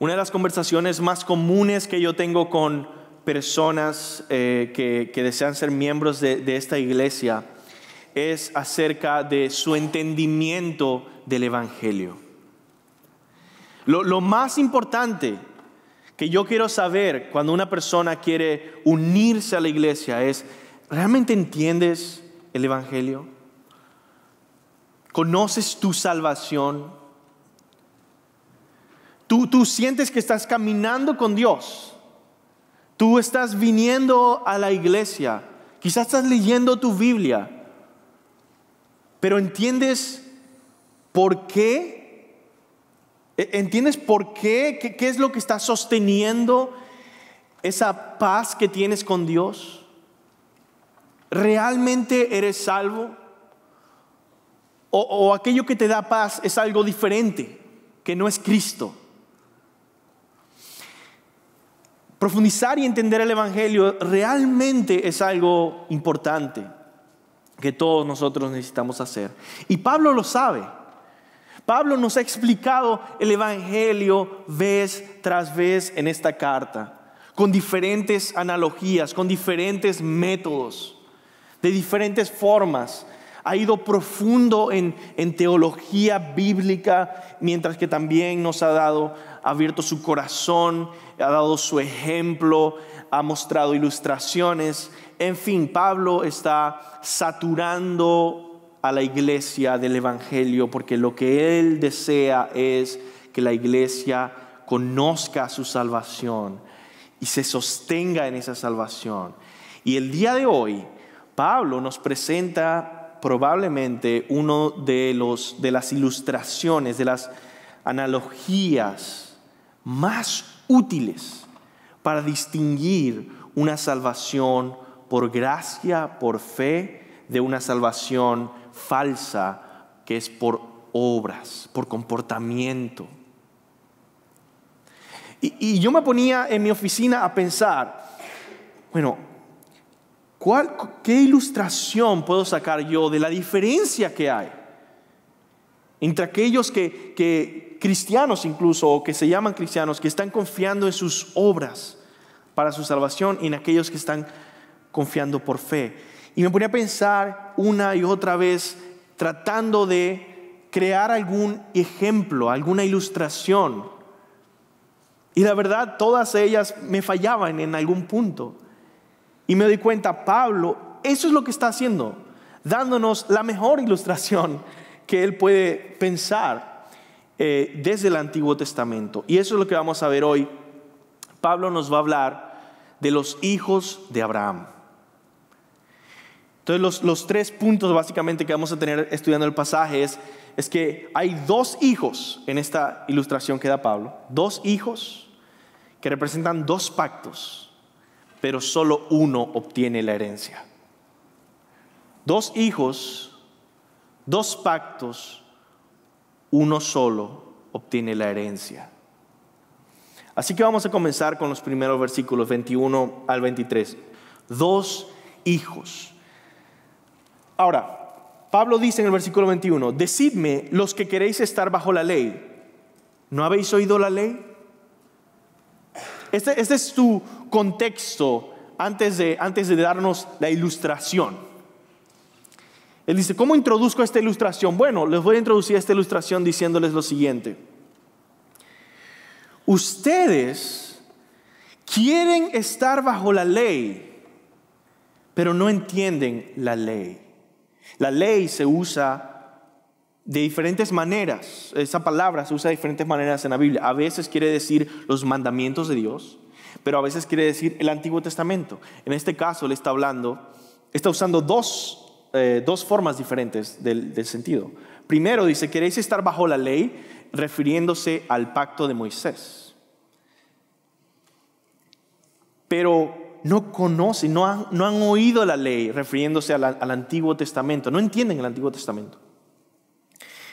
Una de las conversaciones más comunes que yo tengo con personas eh, que, desean ser miembros de, esta iglesia es acerca de su entendimiento del Evangelio. Lo, lo, más importante que yo quiero saber cuando una persona quiere unirse a la iglesia es, ¿realmente entiendes el Evangelio? ¿Conoces tu salvación? Tú, sientes que estás caminando con Dios. Tú estás viniendo a la iglesia. Quizás estás leyendo tu Biblia. Pero entiendes por qué. E-, ¿Entiendes por qué? ¿Qué, es lo que está sosteniendo esa paz que tienes con Dios? ¿Realmente eres salvo? O, o, aquello que te da paz es algo diferente, que no es Cristo. Profundizar y entender el Evangelio realmente es algo importante que todos nosotros necesitamos hacer. Y Pablo lo sabe. Pablo nos ha explicado el Evangelio vez tras vez en esta carta, con diferentes analogías, con diferentes métodos, de diferentes formas, ha ido profundo en, teología bíblica, mientras que también nos ha dado, ha abierto su corazón, ha dado su ejemplo, ha mostrado ilustraciones. En fin, Pablo está saturando a la iglesia del Evangelio porque lo que él desea es que la iglesia conozca su salvación y se sostenga en esa salvación. Y el día de hoy, Pablo nos presenta probablemente uno de, los, de las ilustraciones, de las analogías más útiles para distinguir una salvación por gracia, por fe, de una salvación falsa que es por obras, por comportamiento. Y, y, yo me ponía en mi oficina a pensar, bueno, ¿Qué ilustración puedo sacar yo de la diferencia que hay entre aquellos que, cristianos incluso, o que se llaman cristianos, que están confiando en sus obras para su salvación y en aquellos que están confiando por fe? Y me ponía a pensar una y otra vez tratando de crear algún ejemplo, alguna ilustración. Y la verdad, todas ellas me fallaban en algún punto. Y me doy cuenta, Pablo, eso es lo que está haciendo, dándonos la mejor ilustración que él puede pensar eh, desde el Antiguo Testamento. Y eso es lo que vamos a ver hoy. Pablo nos va a hablar de los hijos de Abraham. Entonces los, tres puntos básicamente que vamos a tener estudiando el pasaje es, es que hay dos hijos en esta ilustración que da Pablo, dos hijos que representan dos pactos pero solo uno obtiene la herencia. Dos hijos, dos pactos, uno solo obtiene la herencia. Así que vamos a comenzar con los primeros versículos 21 al 23. Dos hijos. Ahora, Pablo dice en el versículo 21, decidme los que queréis estar bajo la ley, ¿no habéis oído la ley? Este, este, es tu contexto antes de, antes de darnos la ilustración. Él dice, ¿cómo introduzco esta ilustración? Bueno, les voy a introducir esta ilustración diciéndoles lo siguiente. Ustedes quieren estar bajo la ley, pero no entienden la ley. La ley se usa de diferentes maneras. Esa palabra se usa de diferentes maneras en la Biblia. A veces quiere decir los mandamientos de Dios, pero a veces quiere decir el Antiguo Testamento. En este caso, le está hablando, está usando dos, eh, dos formas diferentes del, sentido. Primero dice, queréis estar bajo la ley, refiriéndose al pacto de Moisés. Pero no conocen, no han, no han oído la ley, refiriéndose al, al Antiguo Testamento, no entienden el Antiguo Testamento.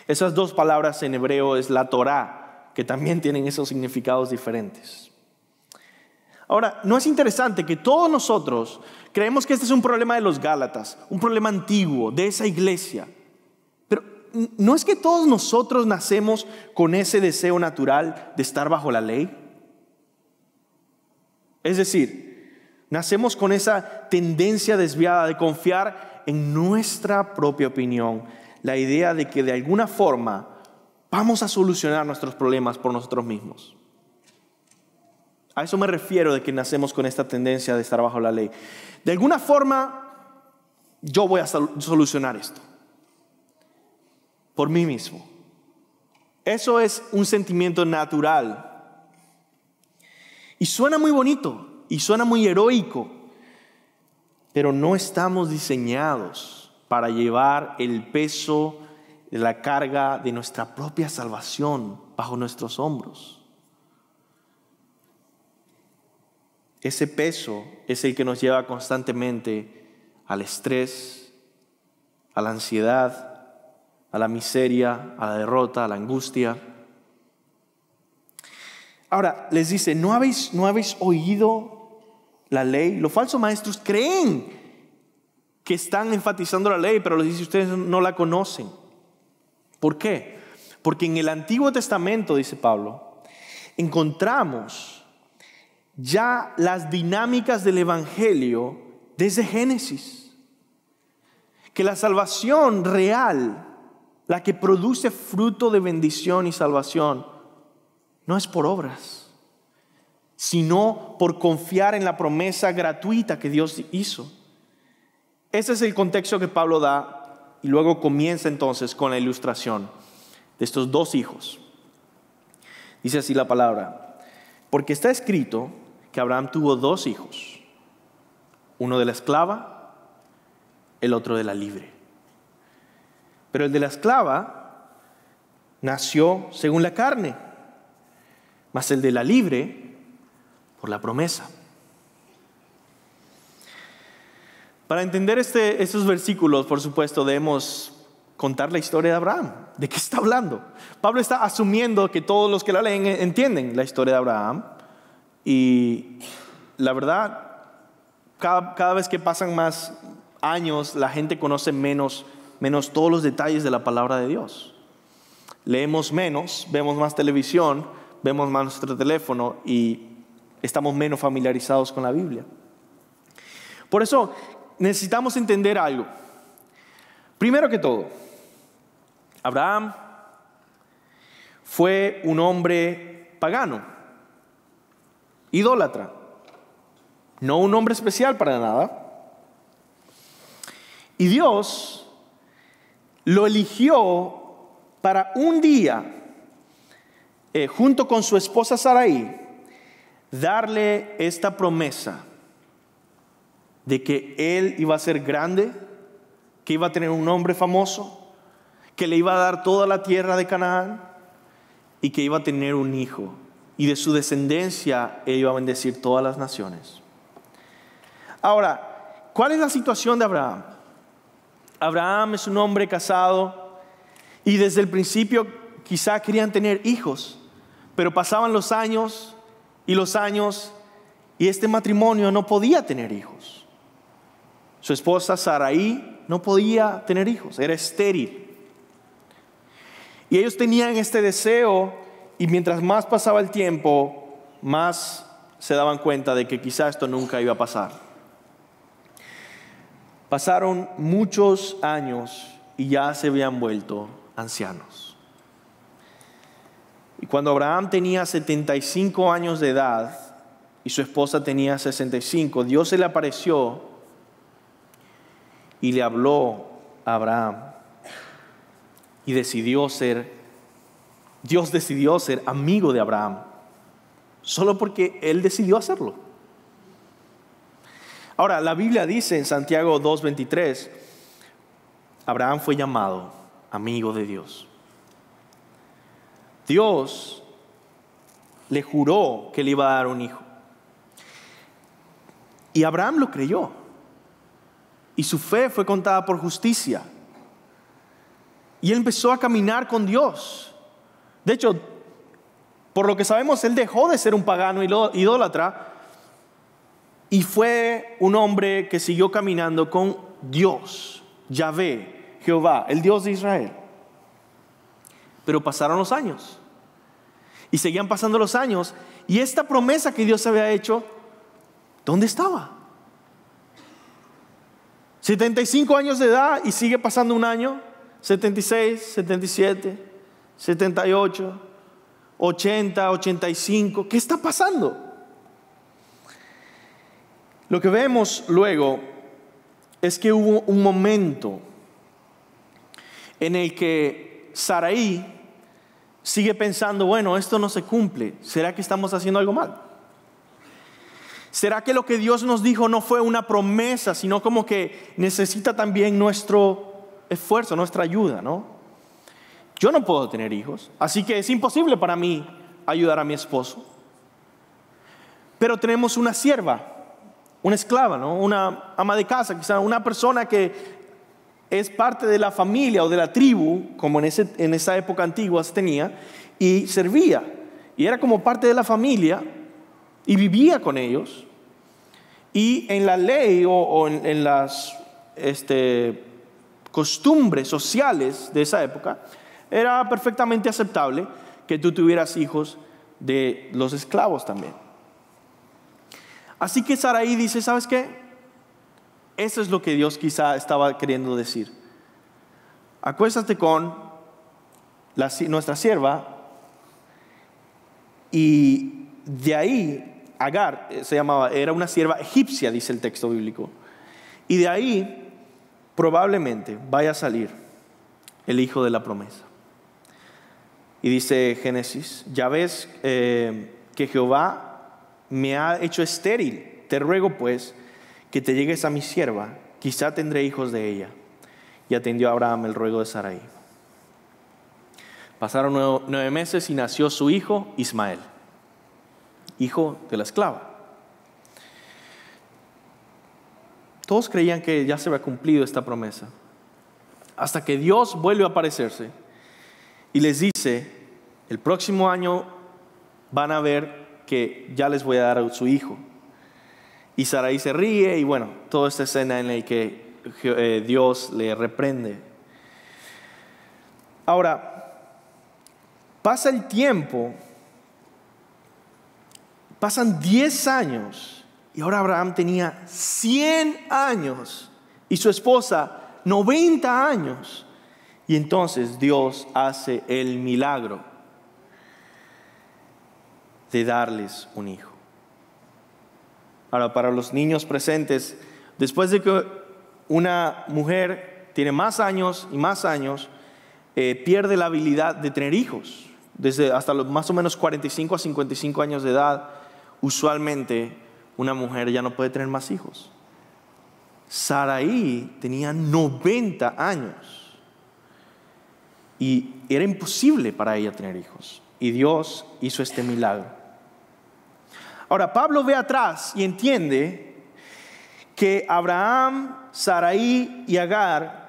Esas dos palabras en hebreo es la Torah, que también tienen esos significados diferentes. Ahora, ¿no es interesante que todos nosotros creemos que este es un problema de los Gálatas, un problema antiguo, de esa iglesia? Pero ¿no es que todos nosotros nacemos con ese deseo natural de estar bajo la ley? Es decir, nacemos con esa tendencia desviada de confiar en nuestra propia opinión, la idea de que de alguna forma vamos a solucionar nuestros problemas por nosotros mismos. A eso me refiero de que nacemos con esta tendencia de estar bajo la ley. De alguna forma, yo voy a solucionar esto. Por mí mismo. Eso es un sentimiento natural. Y suena muy bonito y suena muy heroico, pero no estamos diseñados para llevar el peso de la carga de nuestra propia salvación bajo nuestros hombros. Ese peso es el que nos lleva constantemente al estrés, a la ansiedad, a la miseria, a la derrota, a la angustia. Ahora, les dice, ¿no habéis, no habéis oído la ley? Los falsos maestros creen que están enfatizando la ley, pero les dice ustedes no la conocen. ¿Por qué? Porque en el Antiguo Testamento, dice Pablo, encontramos ya las dinámicas del Evangelio desde Génesis. Que la salvación real, la que produce fruto de bendición y salvación, no es por obras, sino por confiar en la promesa gratuita que Dios hizo. Ese es el contexto que Pablo da y luego comienza entonces con la ilustración de estos dos hijos. Dice así la palabra, porque está escrito que Abraham tuvo dos hijos, uno de la esclava, el otro de la libre. Pero el de la esclava nació según la carne, mas el de la libre por la promesa. Para entender este, estos versículos, por supuesto, debemos contar la historia de Abraham. ¿De qué está hablando? Pablo está asumiendo que todos los que la leen entienden la historia de Abraham. Y la verdad, cada, vez que pasan más años, la gente conoce menos, menos todos los detalles de la palabra de Dios. Leemos menos, vemos más televisión, vemos más nuestro teléfono y estamos menos familiarizados con la Biblia. Por eso, necesitamos entender algo. Primero que todo, Abraham fue un hombre pagano, idólatra, no un hombre especial para nada. Y Dios lo eligió para un día, eh, junto con su esposa Saraí, darle esta promesa de que él iba a ser grande, que iba a tener un nombre famoso, que le iba a dar toda la tierra de Canaán y que iba a tener un hijo. Y de su descendencia él iba a bendecir todas las naciones. Ahora, ¿cuál es la situación de Abraham? Abraham es un hombre casado y desde el principio quizá querían tener hijos, pero pasaban los años y los años y este matrimonio no podía tener hijos. Su esposa Saraí no podía tener hijos, era estéril. Y ellos tenían este deseo y mientras más pasaba el tiempo, más se daban cuenta de que quizá esto nunca iba a pasar. Pasaron muchos años y ya se habían vuelto ancianos. Y cuando Abraham tenía 75 años de edad y su esposa tenía 65, Dios se le apareció y le habló a Abraham. Y decidió ser, Dios decidió ser amigo de Abraham, solo porque él decidió hacerlo. Ahora, la Biblia dice en Santiago 2.23, Abraham fue llamado amigo de Dios. Dios le juró que le iba a dar un hijo. Y Abraham lo creyó y su fe fue contada por justicia. Y él empezó a caminar con Dios. De hecho, por lo que sabemos, él dejó de ser un pagano idólatra y fue un hombre que siguió caminando con Dios, Yahvé, Jehová, el Dios de Israel. Pero pasaron los años y seguían pasando los años y esta promesa que Dios había hecho, ¿dónde estaba? 75 años de edad y sigue pasando un año, 76, 77, 78, 80, 85. ¿Qué está pasando? Lo que vemos luego es que hubo un momento en el que Saraí sigue pensando, bueno, esto no se cumple, ¿será que estamos haciendo algo mal? ¿Será que lo que Dios nos dijo no fue una promesa, sino como que necesita también nuestro esfuerzo, nuestra ayuda, ¿no? Yo no puedo tener hijos, así que es imposible para mí ayudar a mi esposo. Pero tenemos una sierva, una esclava, Una ama de casa, quizá una persona que es parte de la familia o de la tribu, como en, en esa época antigua se tenía, y servía. Y era como parte de la familia, y vivía con ellos. Y en la ley o, en, las este, costumbres sociales de esa época, era perfectamente aceptable que tú tuvieras hijos de los esclavos también. Así que Saraí dice, ¿sabes qué? Eso es lo que Dios quizá estaba queriendo decir. Acuéstate con nuestra sierva y de ahí Agar eh, se llamaba, era una sierva egipcia, dice el texto bíblico. Y de ahí probablemente vaya a salir el hijo de la promesa. Y dice Génesis, ya ves eh, que Jehová me ha hecho estéril, te ruego pues que te llegues a mi sierva, quizá tendré hijos de ella. Y atendió Abraham el ruego de Saraí Pasaron nueve meses y nació su hijo Ismael hijo de la esclava. Todos creían que ya se había cumplido esta promesa, hasta que Dios vuelve a aparecerse y les dice, el próximo año van a ver que ya les voy a dar a su hijo. Y Sarai se ríe y bueno, toda esta escena en la que eh, Dios le reprende. Ahora, pasa el tiempo Pasan 10 años y ahora Abraham tenía 100 años y su esposa 90 años. Y entonces Dios hace el milagro de darles un hijo. Ahora, para los niños presentes, después de que una mujer tiene más años y más años, eh, pierde la habilidad de tener hijos, desde hasta los más o menos 45 a 55 años de edad usualmente una mujer ya no puede tener más hijos. Saraí tenía 90 años y era imposible para ella tener hijos. Y Dios hizo este milagro. Ahora, Pablo ve atrás y entiende que Abraham, Saraí y Agar,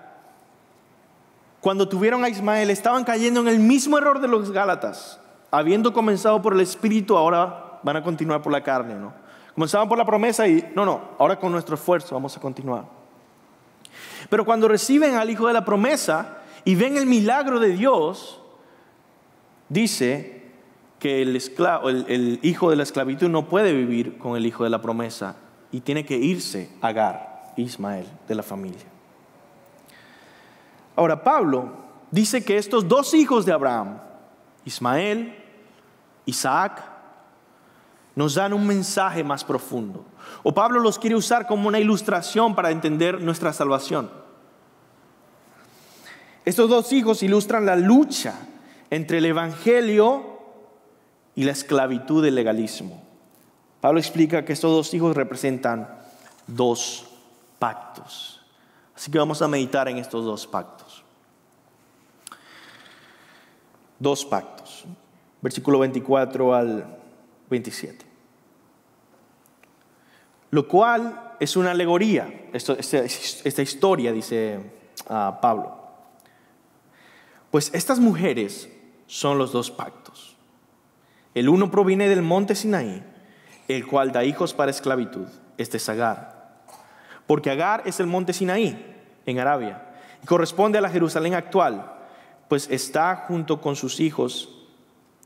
cuando tuvieron a Ismael, estaban cayendo en el mismo error de los Gálatas. Habiendo comenzado por el Espíritu, ahora van a continuar por la carne, ¿no? Comenzaban por la promesa y no, no, ahora con nuestro esfuerzo vamos a continuar. Pero cuando reciben al Hijo de la promesa y ven el milagro de Dios, dice que el, hijo de la esclavitud no puede vivir con el hijo de la promesa y tiene que irse a Agar, Ismael, de la familia. Ahora, Pablo dice que estos dos hijos de Abraham, Ismael, Isaac, nos dan un mensaje más profundo. O Pablo los quiere usar como una ilustración para entender nuestra salvación. Estos dos hijos ilustran la lucha entre el Evangelio y la esclavitud del legalismo. Pablo explica que estos dos hijos representan dos pactos. Así que vamos a meditar en estos dos pactos. Dos pactos. Versículo 24 al 27. Lo cual es una alegoría, este, esta, historia, dice ah, Pablo. Pues estas mujeres son los dos pactos. El uno proviene del monte Sinaí, el cual da hijos para esclavitud, este es Agar. Porque Agar es el monte Sinaí, en Arabia, y corresponde a la Jerusalén actual, pues está junto con sus hijos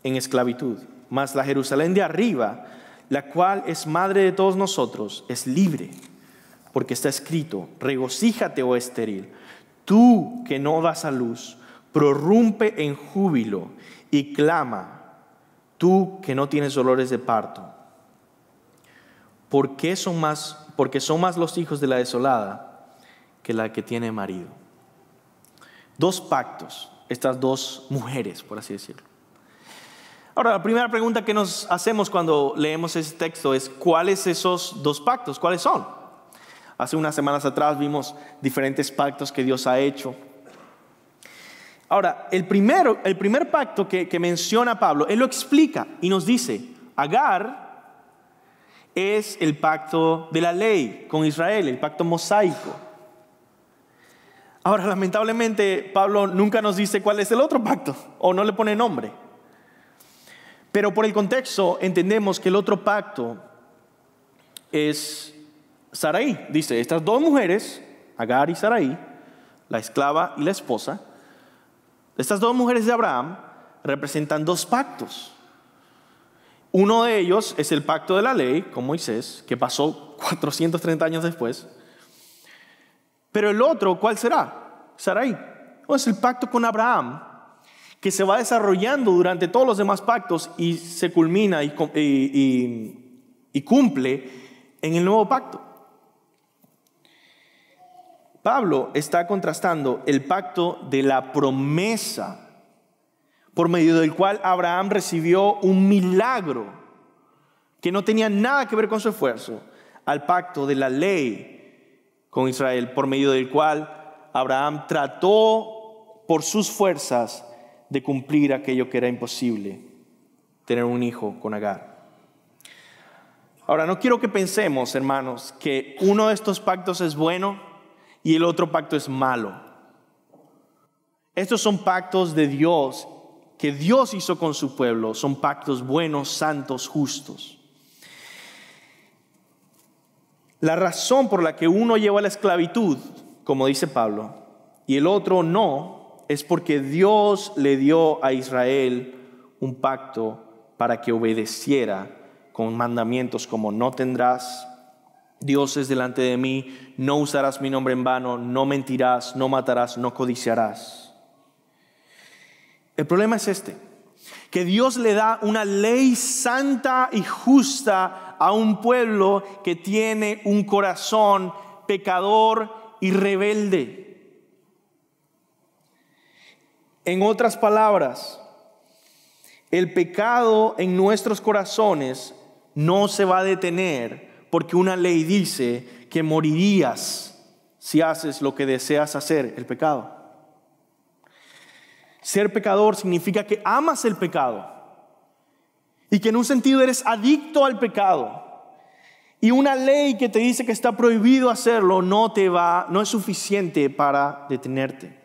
en esclavitud mas la Jerusalén de arriba, la cual es madre de todos nosotros, es libre, porque está escrito, regocíjate, oh estéril, tú que no das a luz, prorrumpe en júbilo y clama, tú que no tienes dolores de parto. son más, porque son más los hijos de la desolada que la que tiene marido. Dos pactos, estas dos mujeres, por así decirlo. Ahora, la primera pregunta que nos hacemos cuando leemos ese texto es, ¿cuáles esos dos pactos? ¿Cuáles son? Hace unas semanas atrás vimos diferentes pactos que Dios ha hecho. Ahora, el, primero, el primer pacto que, que menciona Pablo, él lo explica y nos dice, Agar es el pacto de la ley con Israel, el pacto mosaico. Ahora, lamentablemente, Pablo nunca nos dice cuál es el otro pacto o no le pone nombre. Pero por el contexto entendemos que el otro pacto es Saraí. Dice, estas dos mujeres, Agar y Saraí, la esclava y la esposa, estas dos mujeres de Abraham representan dos pactos. Uno de ellos es el pacto de la ley con Moisés, que pasó 430 años después. Pero el otro, ¿cuál será? Sarai. es el pacto con Abraham, que se va desarrollando durante todos los demás pactos y se culmina y, cumple en el nuevo pacto. Pablo está contrastando el pacto de la promesa por medio del cual Abraham recibió un milagro que no tenía nada que ver con su esfuerzo, al pacto de la ley con Israel, por medio del cual Abraham trató por sus fuerzas de cumplir aquello que era imposible, tener un hijo con Agar. Ahora, no quiero que pensemos, hermanos, que uno de estos pactos es bueno y el otro pacto es malo. Estos son pactos de Dios que Dios hizo con su pueblo. Son pactos buenos, santos, justos. La razón por la que uno lleva la esclavitud, como dice Pablo, y el otro no, es porque Dios le dio a Israel un pacto para que obedeciera con mandamientos como no tendrás Dios es delante de mí, no usarás mi nombre en vano, no mentirás, no matarás, no codiciarás. El problema es este, que Dios le da una ley santa y justa a un pueblo que tiene un corazón pecador y rebelde. En otras palabras, el pecado en nuestros corazones no se va a detener porque una ley dice que morirías si haces lo que deseas hacer, el pecado. Ser pecador significa que amas el pecado y que en un sentido eres adicto al pecado. Y una ley que te dice que está prohibido hacerlo no te va, no es suficiente para detenerte.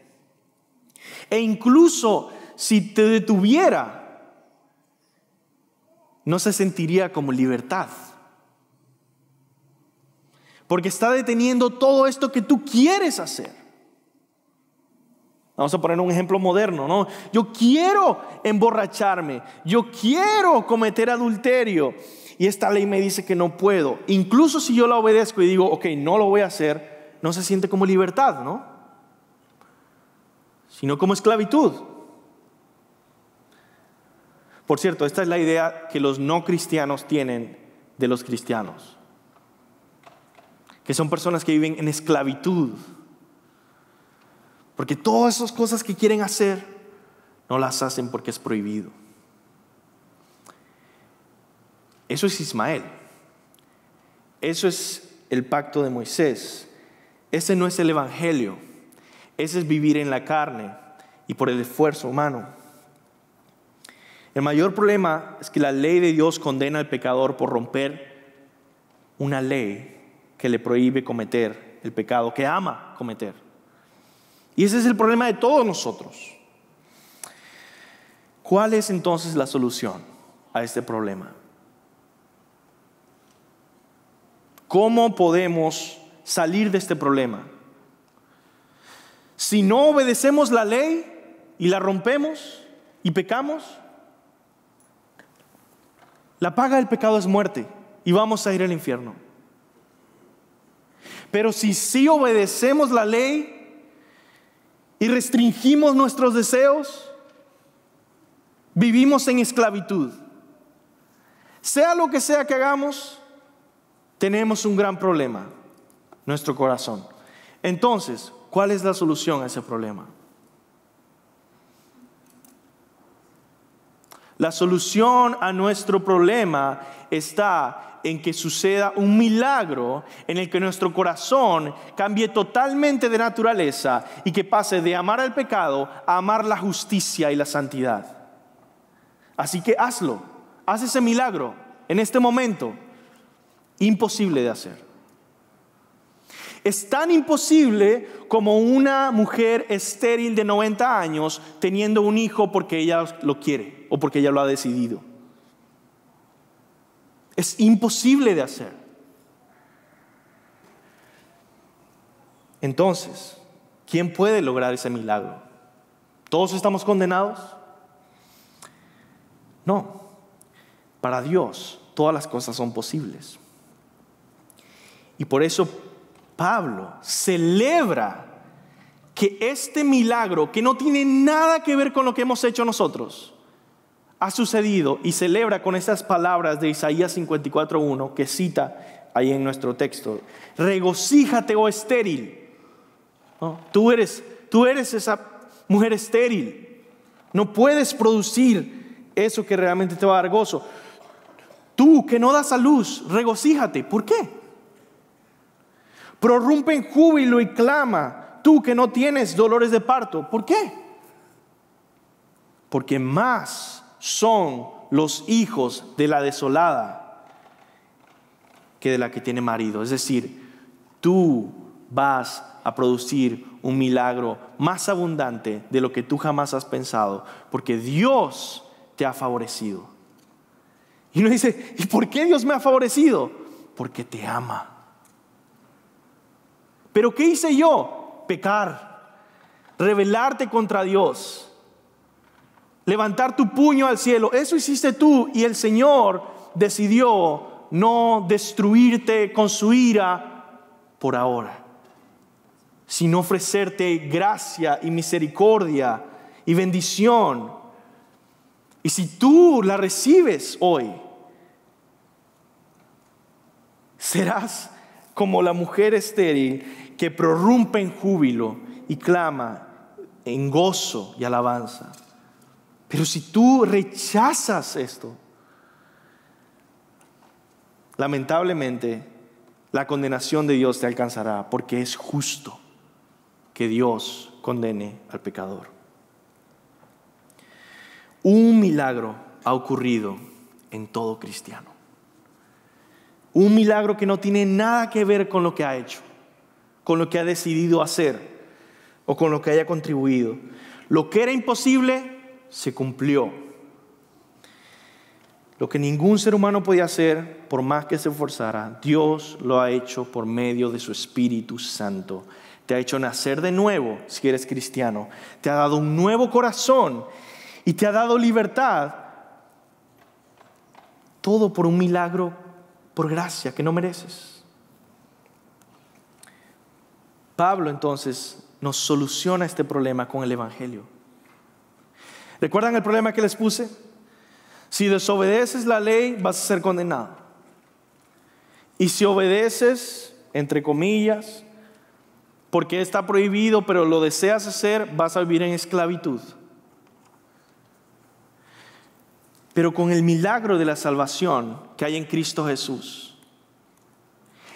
E incluso si te detuviera, no se sentiría como libertad. Porque está deteniendo todo esto que tú quieres hacer. Vamos a poner un ejemplo moderno, ¿no? Yo quiero emborracharme, yo quiero cometer adulterio. Y esta ley me dice que no puedo. Incluso si yo la obedezco y digo, ok, no lo voy a hacer, no se siente como libertad, ¿no? sino como esclavitud. Por cierto, esta es la idea que los no cristianos tienen de los cristianos, que son personas que viven en esclavitud, porque todas esas cosas que quieren hacer no las hacen porque es prohibido. Eso es Ismael, eso es el pacto de Moisés, ese no es el Evangelio. Ese es vivir en la carne y por el esfuerzo humano. El mayor problema es que la ley de Dios condena al pecador por romper una ley que le prohíbe cometer el pecado que ama cometer. Y ese es el problema de todos nosotros. ¿Cuál es entonces la solución a este problema? ¿Cómo podemos salir de este problema? Si no obedecemos la ley y la rompemos y pecamos, la paga del pecado es muerte y vamos a ir al infierno. Pero si sí obedecemos la ley y restringimos nuestros deseos, vivimos en esclavitud. Sea lo que sea que hagamos, tenemos un gran problema, nuestro corazón. Entonces, ¿Cuál es la solución a ese problema? La solución a nuestro problema está en que suceda un milagro en el que nuestro corazón cambie totalmente de naturaleza y que pase de amar al pecado a amar la justicia y la santidad. Así que hazlo, haz ese milagro en este momento, imposible de hacer. Es tan imposible como una mujer estéril de 90 años teniendo un hijo porque ella lo quiere o porque ella lo ha decidido. Es imposible de hacer. Entonces, ¿quién puede lograr ese milagro? ¿Todos estamos condenados? No. Para Dios todas las cosas son posibles. Y por eso Pablo celebra que este milagro, que no tiene nada que ver con lo que hemos hecho nosotros, ha sucedido y celebra con esas palabras de Isaías 54.1 que cita ahí en nuestro texto. Regocíjate, oh estéril. Tú, eres, tú eres esa mujer estéril. No puedes producir eso que realmente te va a dar gozo. Tú que no das a luz, regocíjate. ¿Por qué? prorrumpe en júbilo y clama, tú que no tienes dolores de parto. ¿Por qué? Porque más son los hijos de la desolada que de la que tiene marido. Es decir, tú vas a producir un milagro más abundante de lo que tú jamás has pensado, porque Dios te ha favorecido. Y uno dice, ¿y por qué Dios me ha favorecido? Porque te ama. Pero ¿qué hice yo? Pecar, rebelarte contra Dios, levantar tu puño al cielo. Eso hiciste tú y el Señor decidió no destruirte con su ira por ahora, sino ofrecerte gracia y misericordia y bendición. Y si tú la recibes hoy, serás como la mujer estéril que prorrumpe en júbilo y clama en gozo y alabanza. Pero si tú rechazas esto, lamentablemente la condenación de Dios te alcanzará porque es justo que Dios condene al pecador. Un milagro ha ocurrido en todo cristiano. Un milagro que no tiene nada que ver con lo que ha hecho, con lo que ha decidido hacer o con lo que haya contribuido. Lo que era imposible se cumplió. Lo que ningún ser humano podía hacer, por más que se esforzara, Dios lo ha hecho por medio de su Espíritu Santo. Te ha hecho nacer de nuevo, si eres cristiano. Te ha dado un nuevo corazón y te ha dado libertad. Todo por un milagro por gracia que no mereces. Pablo entonces nos soluciona este problema con el Evangelio. ¿Recuerdan el problema que les puse? Si desobedeces la ley vas a ser condenado. Y si obedeces, entre comillas, porque está prohibido, pero lo deseas hacer, vas a vivir en esclavitud. pero con el milagro de la salvación que hay en Cristo Jesús.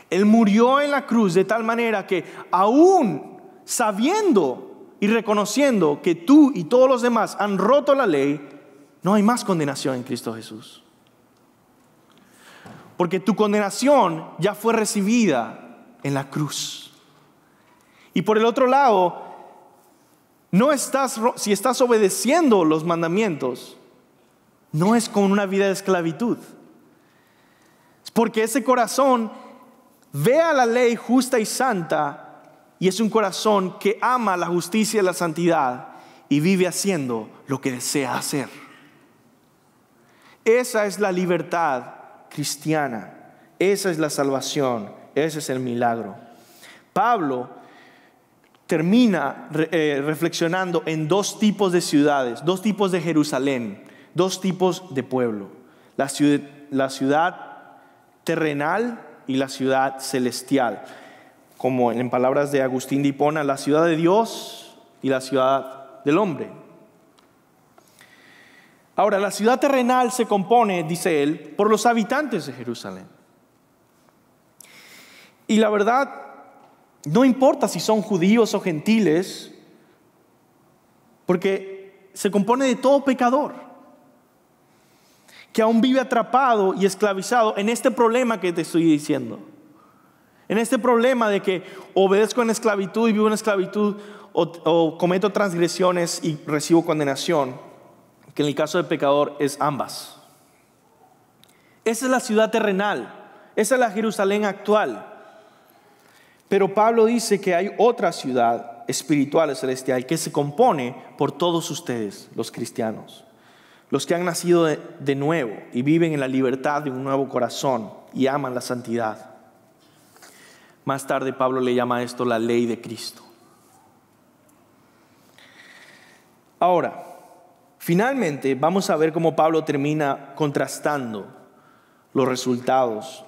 Él murió en la cruz de tal manera que aún sabiendo y reconociendo que tú y todos los demás han roto la ley, no hay más condenación en Cristo Jesús. Porque tu condenación ya fue recibida en la cruz. Y por el otro lado, no estás si estás obedeciendo los mandamientos, no es con una vida de esclavitud. Es porque ese corazón ve a la ley justa y santa y es un corazón que ama la justicia y la santidad y vive haciendo lo que desea hacer. Esa es la libertad cristiana, esa es la salvación, ese es el milagro. Pablo termina eh, reflexionando en dos tipos de ciudades, dos tipos de Jerusalén dos tipos de pueblo, la ciudad, terrenal y la ciudad celestial. Como en palabras de Agustín de Hipona, la ciudad de Dios y la ciudad del hombre. Ahora, la ciudad terrenal se compone, dice él, por los habitantes de Jerusalén. Y la verdad, no importa si son judíos o gentiles, porque se compone de todo pecador que aún vive atrapado y esclavizado en este problema que te estoy diciendo. En este problema de que obedezco en esclavitud y vivo en esclavitud o, cometo transgresiones y recibo condenación, que en el caso del pecador es ambas. Esa es la ciudad terrenal, esa es la Jerusalén actual. Pero Pablo dice que hay otra ciudad espiritual celestial que se compone por todos ustedes, los cristianos los que han nacido de, nuevo y viven en la libertad de un nuevo corazón y aman la santidad. Más tarde Pablo le llama a esto la ley de Cristo. Ahora, finalmente vamos a ver cómo Pablo termina contrastando los resultados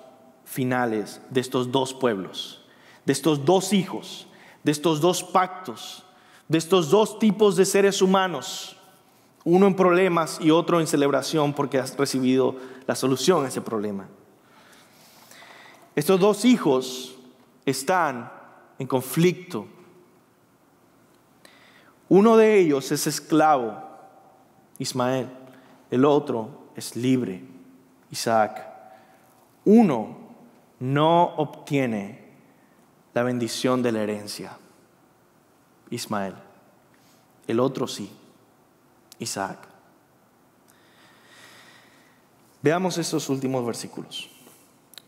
finales de estos dos pueblos, de estos dos hijos, de estos dos pactos, de estos dos tipos de seres humanos uno en problemas y otro en celebración porque has recibido la solución a ese problema. Estos dos hijos están en conflicto. Uno de ellos es esclavo, Ismael, el otro es libre, Isaac. Uno no obtiene la bendición de la herencia, Ismael, el otro sí. Isaac. Veamos estos últimos versículos.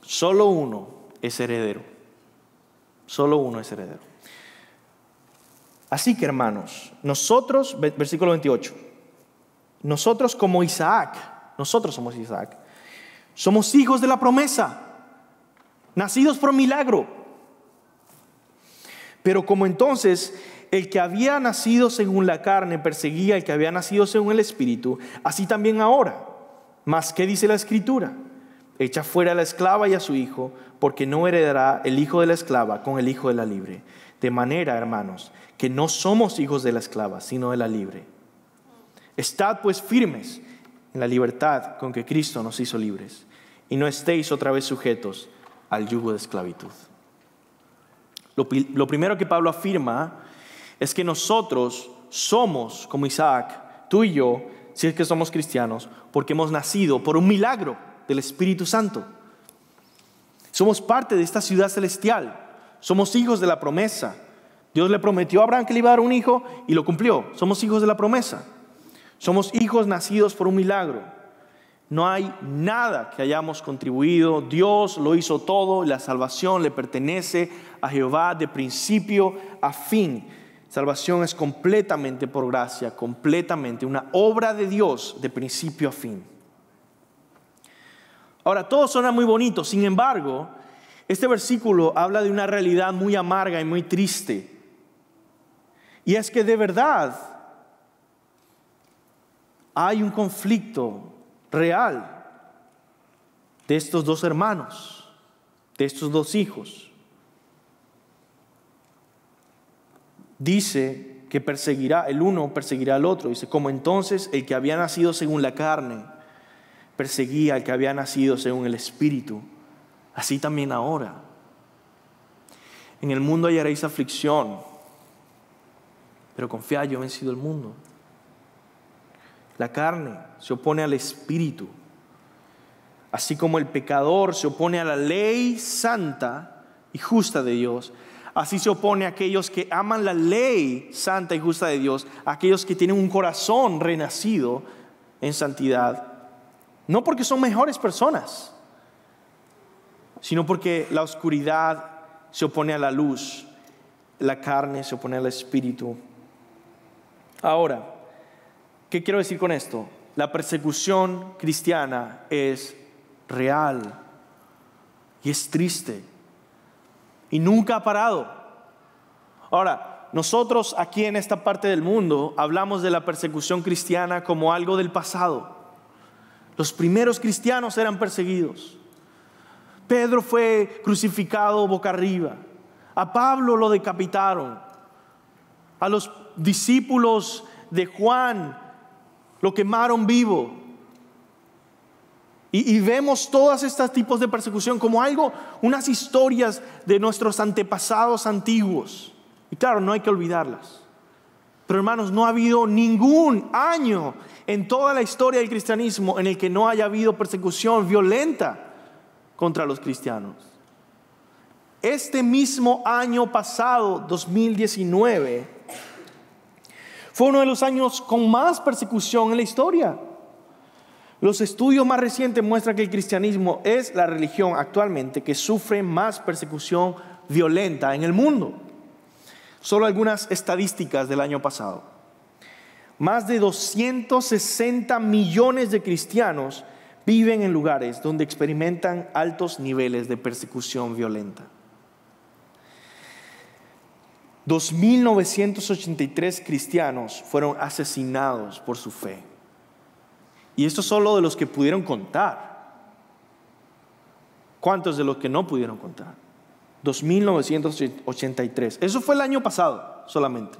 Solo uno es heredero. Solo uno es heredero. Así que hermanos, nosotros, versículo 28, nosotros como Isaac, nosotros somos Isaac, somos hijos de la promesa, nacidos por milagro. Pero como entonces el que había nacido según la carne perseguía al que había nacido según el espíritu, así también ahora. Mas, ¿qué dice la escritura? Echa fuera a la esclava y a su hijo, porque no heredará el hijo de la esclava con el hijo de la libre. De manera, hermanos, que no somos hijos de la esclava, sino de la libre. Estad pues firmes en la libertad con que Cristo nos hizo libres, y no estéis otra vez sujetos al yugo de esclavitud. lo primero que Pablo afirma es que nosotros somos como Isaac, tú y yo, si es que somos cristianos, porque hemos nacido por un milagro del Espíritu Santo. Somos parte de esta ciudad celestial, somos hijos de la promesa. Dios le prometió a Abraham que le iba a dar un hijo y lo cumplió. Somos hijos de la promesa. Somos hijos nacidos por un milagro. No hay nada que hayamos contribuido. Dios lo hizo todo. La salvación le pertenece a Jehová de principio a fin. Salvación es completamente por gracia, completamente una obra de Dios de principio a fin. Ahora, todo suena muy bonito, sin embargo, este versículo habla de una realidad muy amarga y muy triste. Y es que de verdad hay un conflicto real de estos dos hermanos, de estos dos hijos. dice que perseguirá, el uno perseguirá al otro. Dice, como entonces el que había nacido según la carne perseguía al que había nacido según el Espíritu, así también ahora. En el mundo hallaréis aflicción, pero confiad, yo he vencido el mundo. La carne se opone al Espíritu, así como el pecador se opone a la ley santa y justa de Dios Así se opone a aquellos que aman la ley santa y justa de Dios, aquellos que tienen un corazón renacido en santidad. No porque son mejores personas, sino porque la oscuridad se opone a la luz, la carne se opone al espíritu. Ahora, ¿qué quiero decir con esto? La persecución cristiana es real y es triste y nunca ha parado. Ahora, nosotros aquí en esta parte del mundo hablamos de la persecución cristiana como algo del pasado. Los primeros cristianos eran perseguidos. Pedro fue crucificado boca arriba. A Pablo lo decapitaron. A los discípulos de Juan lo quemaron vivo. Y, vemos todos estos tipos de persecución como algo, unas historias de nuestros antepasados antiguos. Y claro, no hay que olvidarlas. Pero hermanos, no ha habido ningún año en toda la historia del cristianismo en el que no haya habido persecución violenta contra los cristianos. Este mismo año pasado, 2019, fue uno de los años con más persecución en la historia. Los estudios más recientes muestran que el cristianismo es la religión actualmente que sufre más persecución violenta en el mundo. Solo algunas estadísticas del año pasado. Más de 260 millones de cristianos viven en lugares donde experimentan altos niveles de persecución violenta. 2.983 cristianos fueron asesinados por su fe. Y esto solo de los que pudieron contar. ¿Cuántos de los que no pudieron contar? 2.983. Eso fue el año pasado solamente.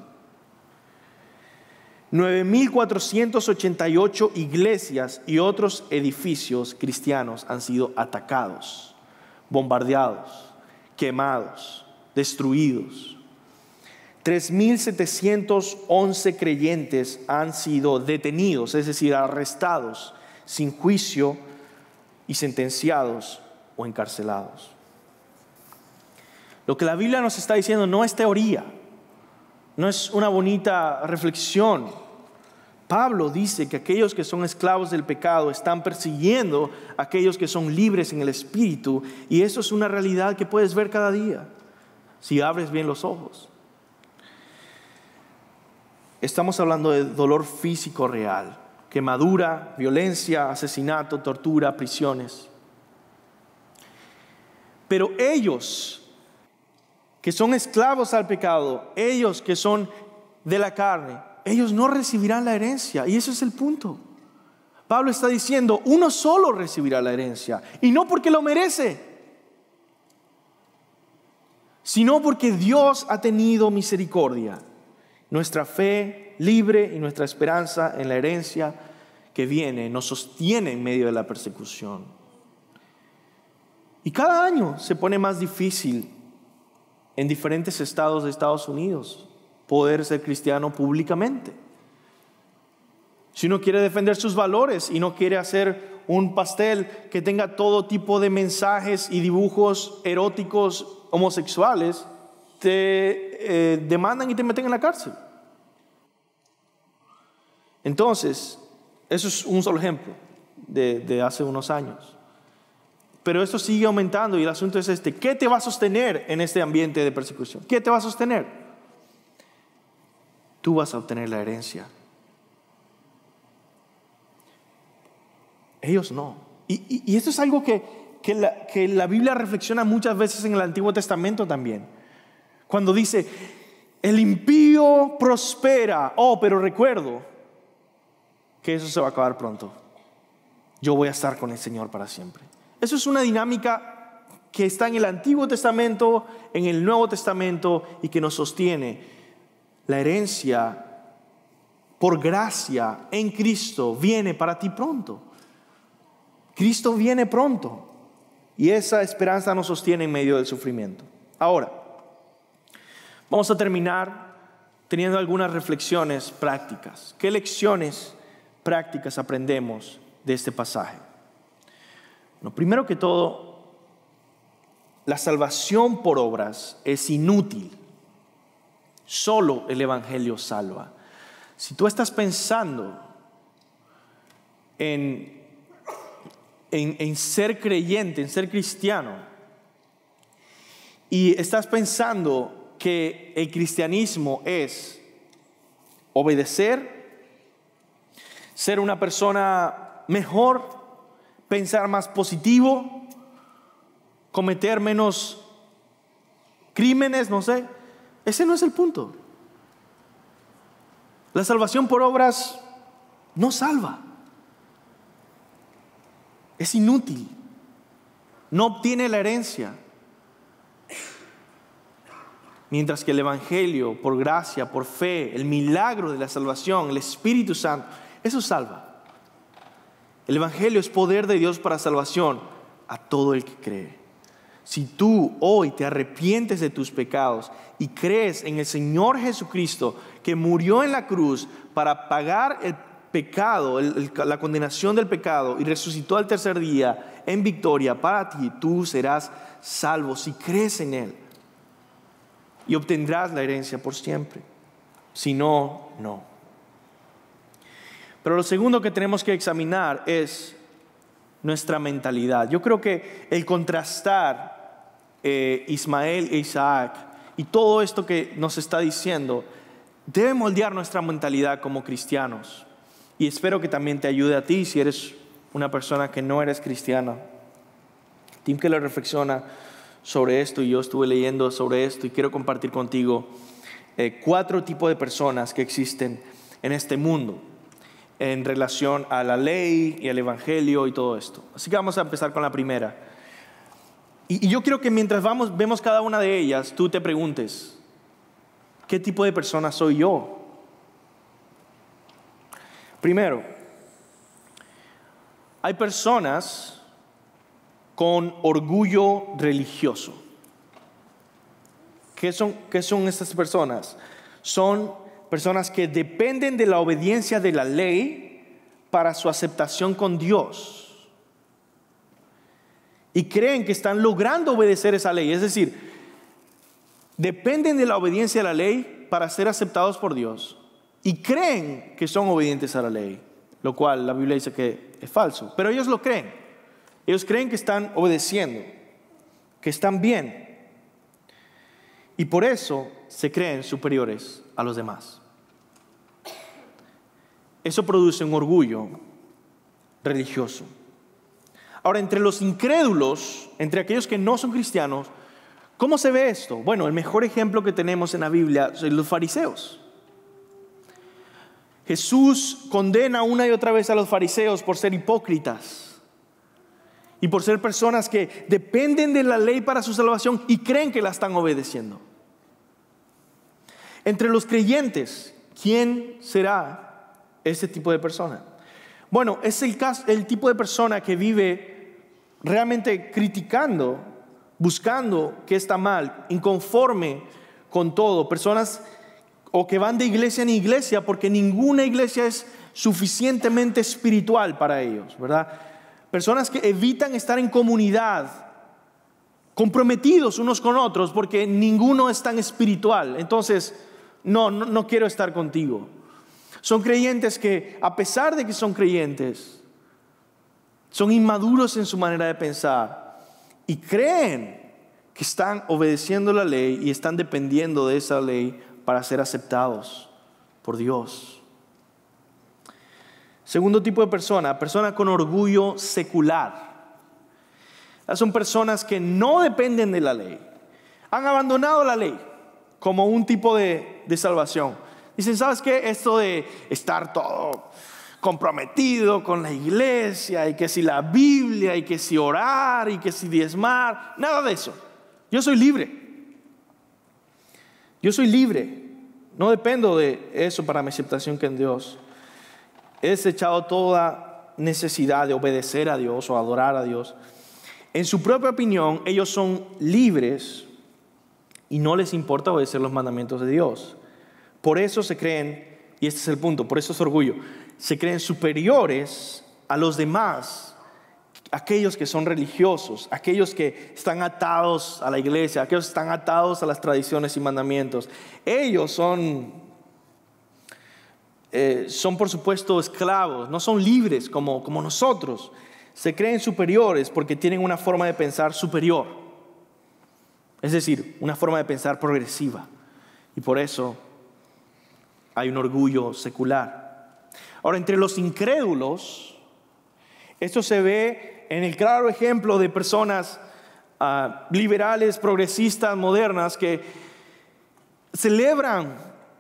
9.488 iglesias y otros edificios cristianos han sido atacados, bombardeados, quemados, destruidos, 3.711 creyentes han sido detenidos, es decir, arrestados sin juicio y sentenciados o encarcelados. Lo que la Biblia nos está diciendo no es teoría, no es una bonita reflexión. Pablo dice que aquellos que son esclavos del pecado están persiguiendo a aquellos que son libres en el espíritu y eso es una realidad que puedes ver cada día si abres bien los ojos. Estamos hablando de dolor físico real, quemadura, violencia, asesinato, tortura, prisiones. Pero ellos que son esclavos al pecado, ellos que son de la carne, ellos no recibirán la herencia. Y eso es el punto. Pablo está diciendo, uno solo recibirá la herencia. Y no porque lo merece, sino porque Dios ha tenido misericordia. Nuestra fe libre y nuestra esperanza en la herencia que viene nos sostiene en medio de la persecución. Y cada año se pone más difícil en diferentes estados de Estados Unidos poder ser cristiano públicamente. Si uno quiere defender sus valores y no quiere hacer un pastel que tenga todo tipo de mensajes y dibujos eróticos homosexuales, te eh, demandan y te meten en la cárcel. Entonces, eso es un solo ejemplo de, hace unos años. Pero esto sigue aumentando y el asunto es este. ¿Qué te va a sostener en este ambiente de persecución? ¿Qué te va a sostener? Tú vas a obtener la herencia. Ellos no. Y, y, esto es algo que, que, la, que la Biblia reflexiona muchas veces en el Antiguo Testamento también. Cuando dice, el impío prospera. Oh, pero recuerdo que eso se va a acabar pronto. Yo voy a estar con el Señor para siempre. Eso es una dinámica que está en el Antiguo Testamento, en el Nuevo Testamento y que nos sostiene. La herencia por gracia en Cristo viene para ti pronto. Cristo viene pronto y esa esperanza nos sostiene en medio del sufrimiento. Ahora, Vamos a terminar teniendo algunas reflexiones prácticas. ¿Qué lecciones prácticas aprendemos de este pasaje? Lo primero que todo, la salvación por obras es inútil. Solo el Evangelio salva. Si tú estás pensando en, en, en ser creyente, en ser cristiano, y estás pensando que el cristianismo es obedecer, ser una persona mejor, pensar más positivo, cometer menos crímenes, no sé. Ese no es el punto. La salvación por obras no salva. Es inútil. No obtiene la herencia. Mientras que el Evangelio, por gracia, por fe, el milagro de la salvación, el Espíritu Santo, eso salva. El Evangelio es poder de Dios para salvación a todo el que cree. Si tú hoy te arrepientes de tus pecados y crees en el Señor Jesucristo que murió en la cruz para pagar el pecado, la condenación del pecado y resucitó al tercer día en victoria para ti, tú serás salvo si crees en Él y obtendrás la herencia por siempre. Si no, no. Pero lo segundo que tenemos que examinar es nuestra mentalidad. Yo creo que el contrastar eh, Ismael e Isaac y todo esto que nos está diciendo debe moldear nuestra mentalidad como cristianos. Y espero que también te ayude a ti si eres una persona que no eres cristiana. Tim que lo reflexiona sobre esto y yo estuve leyendo sobre esto y quiero compartir contigo eh, cuatro tipos de personas que existen en este mundo en relación a la ley y al evangelio y todo esto. Así que vamos a empezar con la primera. Y, yo quiero que mientras vamos, vemos cada una de ellas, tú te preguntes, ¿qué tipo de persona soy yo? Primero, hay personas con orgullo religioso. ¿Qué son, qué son estas personas? Son personas que dependen de la obediencia de la ley para su aceptación con Dios. Y creen que están logrando obedecer esa ley. Es decir, dependen de la obediencia a la ley para ser aceptados por Dios. Y creen que son obedientes a la ley. Lo cual la Biblia dice que es falso. Pero ellos lo creen. Ellos creen que están obedeciendo, que están bien. Y por eso se creen superiores a los demás. Eso produce un orgullo religioso. Ahora, entre los incrédulos, entre aquellos que no son cristianos, ¿cómo se ve esto? Bueno, el mejor ejemplo que tenemos en la Biblia son los fariseos. Jesús condena una y otra vez a los fariseos por ser hipócritas y por ser personas que dependen de la ley para su salvación y creen que la están obedeciendo. Entre los creyentes, ¿quién será ese tipo de persona? Bueno, es el, tipo de persona que vive realmente criticando, buscando que está mal, inconforme con todo, personas o que van de iglesia en iglesia porque ninguna iglesia es suficientemente espiritual para ellos, ¿verdad? Personas que evitan estar en comunidad, comprometidos unos con otros, porque ninguno es tan espiritual. Entonces, no, no, quiero estar contigo. Son creyentes que, a pesar de que son creyentes, son inmaduros en su manera de pensar y creen que están obedeciendo la ley y están dependiendo de esa ley para ser aceptados por Dios. Segundo tipo de persona, persona con orgullo secular. Son personas que no dependen de la ley. Han abandonado la ley como un tipo de, salvación. Dicen, ¿sabes qué? Esto de estar todo comprometido con la iglesia y que si la Biblia y que si orar y que si diezmar, nada de eso. Yo soy libre. Yo soy libre. No dependo de eso para mi aceptación que en Dios. He desechado toda necesidad de obedecer a Dios o adorar a Dios. En su propia opinión, ellos son libres y no les importa obedecer los mandamientos de Dios. Por eso se creen, y este es el punto, por eso es orgullo, se creen superiores a los demás, aquellos que son religiosos, aquellos que están atados a la iglesia, aquellos que están atados a las tradiciones y mandamientos. Ellos son eh, son por supuesto esclavos, no son libres como, como nosotros. Se creen superiores porque tienen una forma de pensar superior. Es decir, una forma de pensar progresiva. Y por eso hay un orgullo secular. Ahora, entre los incrédulos, esto se ve en el claro ejemplo de personas ah, liberales, progresistas, modernas, que celebran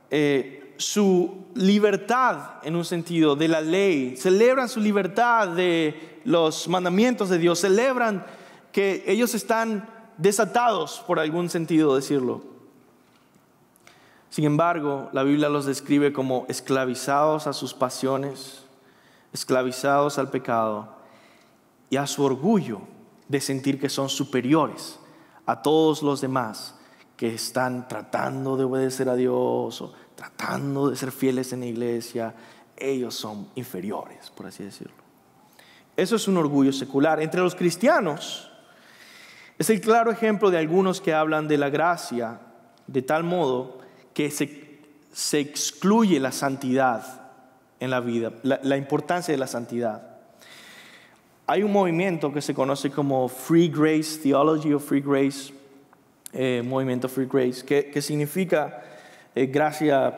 eh, su libertad en un sentido de la ley, celebran su libertad de los mandamientos de Dios, celebran que ellos están desatados por algún sentido decirlo. Sin embargo, la Biblia los describe como esclavizados a sus pasiones, esclavizados al pecado y a su orgullo de sentir que son superiores a todos los demás que están tratando de obedecer a Dios o tratando de ser fieles en la iglesia, ellos son inferiores, por así decirlo. Eso es un orgullo secular. Entre los cristianos es el claro ejemplo de algunos que hablan de la gracia de tal modo que se, excluye la santidad en la vida, la, importancia de la santidad. Hay un movimiento que se conoce como Free Grace Theology o Free Grace eh, movimiento Free Grace, que, significa eh, gracia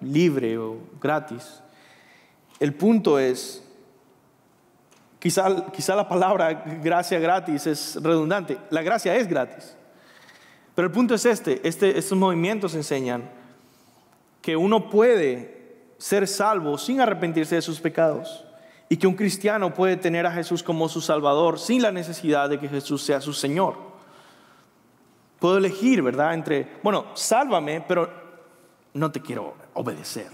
libre o gratis. El punto es, quizá, quizá la palabra gracia gratis es redundante, la gracia es gratis. Pero el punto es este, este estos movimientos enseñan que uno puede ser salvo sin arrepentirse de sus pecados y que un cristiano puede tener a Jesús como su Salvador sin la necesidad de que Jesús sea su Señor. Puedo elegir, ¿verdad? Entre, bueno, sálvame, pero no te quiero obedecer,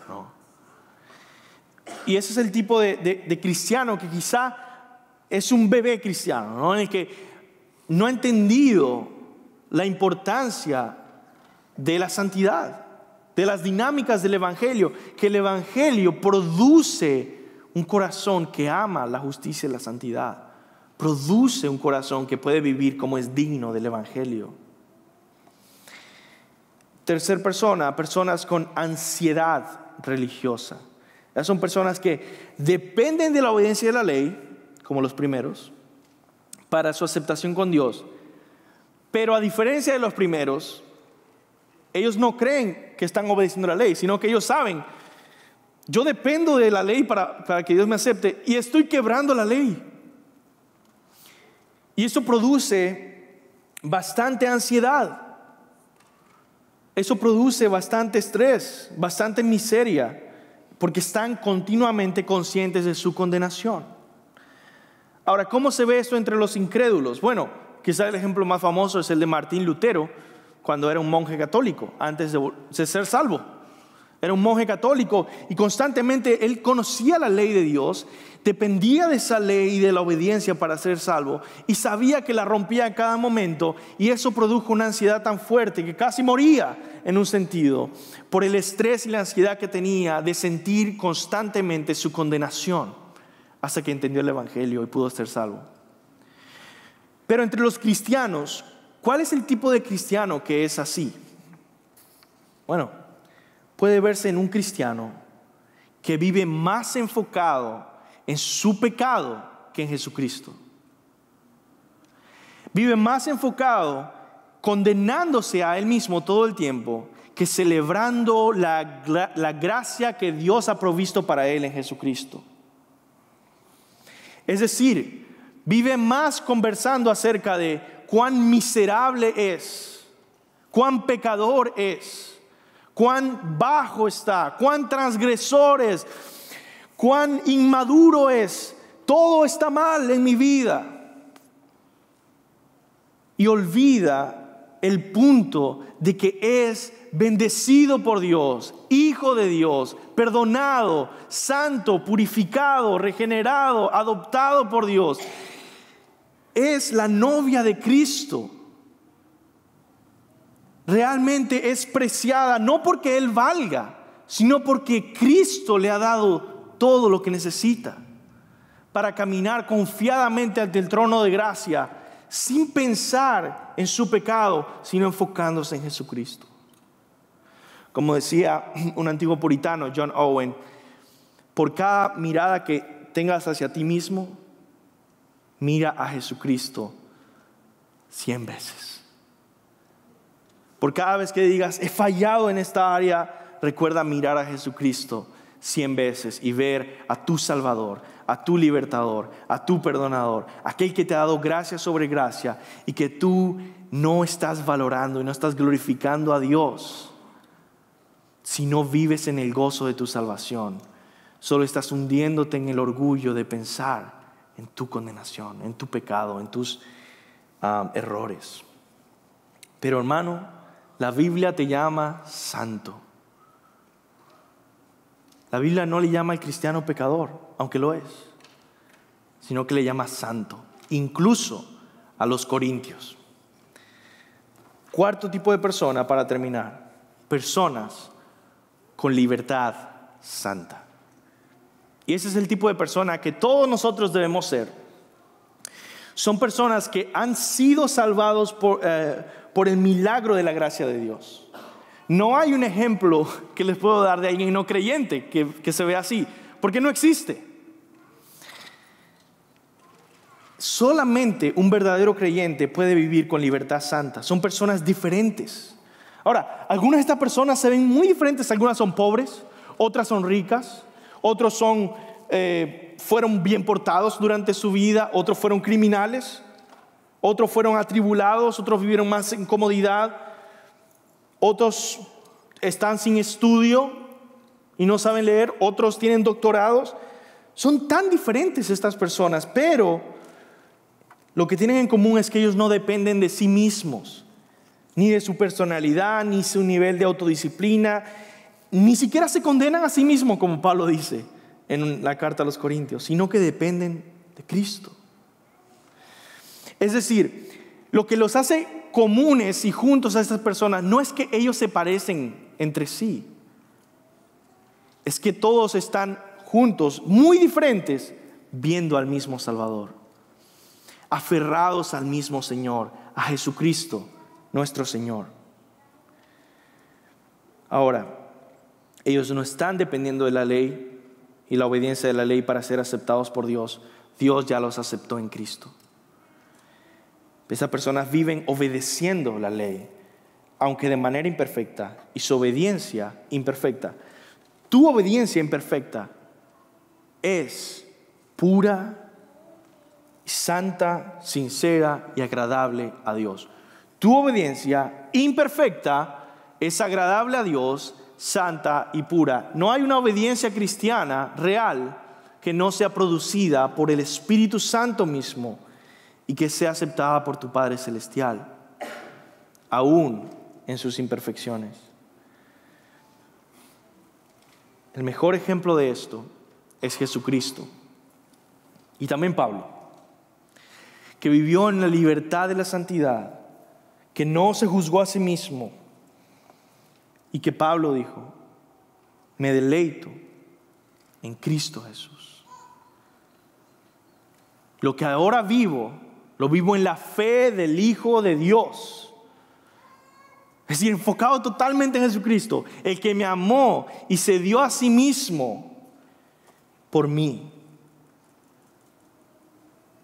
Y ese es el tipo de, cristiano que quizá es un bebé cristiano, ¿no? En el que no ha entendido la importancia de la santidad, de las dinámicas del Evangelio, que el Evangelio produce un corazón que ama la justicia y la santidad, produce un corazón que puede vivir como es digno del Evangelio. Tercer persona, personas con ansiedad religiosa. Esas son personas que dependen de la obediencia de la ley, como los primeros, para su aceptación con Dios. Pero a diferencia de los primeros, ellos no creen que están obedeciendo la ley, sino que ellos saben, yo dependo de la ley para, para que Dios me acepte y estoy quebrando la ley. Y eso produce bastante ansiedad eso produce bastante estrés, bastante miseria, porque están continuamente conscientes de su condenación. Ahora, ¿cómo se ve esto entre los incrédulos? Bueno, quizás el ejemplo más famoso es el de Martín Lutero, cuando era un monje católico, antes de ser salvo era un monje católico y constantemente él conocía la ley de Dios, dependía de esa ley y de la obediencia para ser salvo y sabía que la rompía en cada momento y eso produjo una ansiedad tan fuerte que casi moría en un sentido por el estrés y la ansiedad que tenía de sentir constantemente su condenación hasta que entendió el Evangelio y pudo ser salvo. Pero entre los cristianos, ¿cuál es el tipo de cristiano que es así? Bueno, puede verse en un cristiano que vive más enfocado en su pecado que en Jesucristo. Vive más enfocado condenándose a él mismo todo el tiempo que celebrando la, la, gracia que Dios ha provisto para él en Jesucristo. Es decir, vive más conversando acerca de cuán miserable es, cuán pecador es cuán bajo está, cuán transgresor es, cuán inmaduro es. Todo está mal en mi vida. Y olvida el punto de que es bendecido por Dios, hijo de Dios, perdonado, santo, purificado, regenerado, adoptado por Dios. Es la novia de Cristo realmente es preciada no porque Él valga, sino porque Cristo le ha dado todo lo que necesita para caminar confiadamente ante el trono de gracia, sin pensar en su pecado, sino enfocándose en Jesucristo. Como decía un antiguo puritano, John Owen, por cada mirada que tengas hacia ti mismo, mira a Jesucristo cien veces. Por cada vez que digas, he fallado en esta área, recuerda mirar a Jesucristo cien veces y ver a tu Salvador, a tu Libertador, a tu Perdonador, aquel que te ha dado gracia sobre gracia y que tú no estás valorando y no estás glorificando a Dios si no vives en el gozo de tu salvación. Solo estás hundiéndote en el orgullo de pensar en tu condenación, en tu pecado, en tus ah, errores. Pero hermano, la Biblia te llama santo. La Biblia no le llama al cristiano pecador, aunque lo es, sino que le llama santo, incluso a los corintios. Cuarto tipo de persona, para terminar, personas con libertad santa. Y ese es el tipo de persona que todos nosotros debemos ser son personas que han sido salvados eh, por, el milagro de la gracia de Dios. No hay un ejemplo que les puedo dar de alguien no creyente que, se vea así, porque no existe. Solamente un verdadero creyente puede vivir con libertad santa. Son personas diferentes. Ahora, algunas de estas personas se ven muy diferentes. Algunas son pobres, otras son ricas, otros son eh, fueron bien portados durante su vida, otros fueron criminales, otros fueron atribulados, otros vivieron más en comodidad, otros están sin estudio y no saben leer, otros tienen doctorados. Son tan diferentes estas personas, pero lo que tienen en común es que ellos no dependen de sí mismos, ni de su personalidad, ni su nivel de autodisciplina, ni siquiera se condenan a sí mismos, como Pablo dice en la carta a los Corintios, sino que dependen de Cristo. Es decir, lo que los hace comunes y juntos a estas personas no es que ellos se parecen entre sí, es que todos están juntos, muy diferentes, viendo al mismo Salvador, aferrados al mismo Señor, a Jesucristo, nuestro Señor. Ahora, ellos no están dependiendo de la ley, y la obediencia de la ley para ser aceptados por Dios, Dios ya los aceptó en Cristo. Esas personas viven obedeciendo la ley, aunque de manera imperfecta, y su obediencia imperfecta. Tu obediencia imperfecta es pura, santa, sincera y agradable a Dios. Tu obediencia imperfecta es agradable a Dios santa y pura. No hay una obediencia cristiana real que no sea producida por el Espíritu Santo mismo y que sea aceptada por tu Padre Celestial, aún en sus imperfecciones. El mejor ejemplo de esto es Jesucristo y también Pablo, que vivió en la libertad de la santidad, que no se juzgó a sí mismo y que Pablo dijo, me deleito en Cristo Jesús. Lo que ahora vivo, lo vivo en la fe del Hijo de Dios. Es decir, enfocado totalmente en Jesucristo, el que me amó y se dio a sí mismo por mí.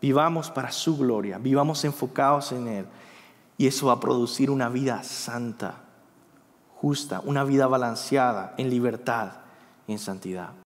Vivamos para su gloria, vivamos enfocados en Él. Y eso va a producir una vida santa justa, una vida balanceada, en libertad y en santidad.